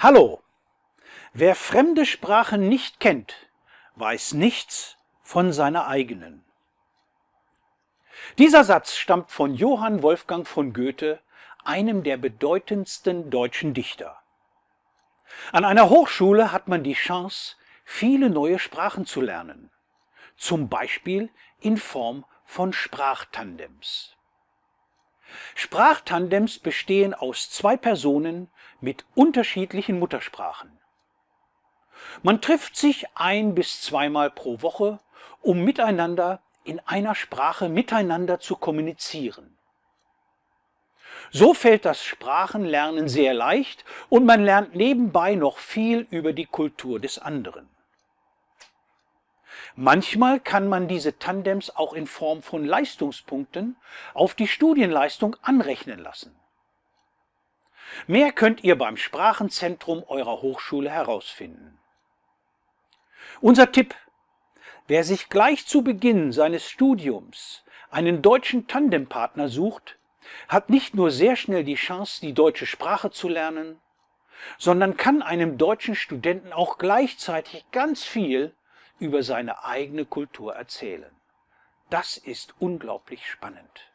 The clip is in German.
Hallo! Wer fremde Sprachen nicht kennt, weiß nichts von seiner eigenen. Dieser Satz stammt von Johann Wolfgang von Goethe, einem der bedeutendsten deutschen Dichter. An einer Hochschule hat man die Chance, viele neue Sprachen zu lernen, zum Beispiel in Form von Sprachtandems. Sprachtandems bestehen aus zwei Personen mit unterschiedlichen Muttersprachen. Man trifft sich ein bis zweimal pro Woche, um miteinander in einer Sprache miteinander zu kommunizieren. So fällt das Sprachenlernen sehr leicht und man lernt nebenbei noch viel über die Kultur des anderen. Manchmal kann man diese Tandems auch in Form von Leistungspunkten auf die Studienleistung anrechnen lassen. Mehr könnt ihr beim Sprachenzentrum eurer Hochschule herausfinden. Unser Tipp. Wer sich gleich zu Beginn seines Studiums einen deutschen Tandempartner sucht, hat nicht nur sehr schnell die Chance, die deutsche Sprache zu lernen, sondern kann einem deutschen Studenten auch gleichzeitig ganz viel über seine eigene Kultur erzählen. Das ist unglaublich spannend.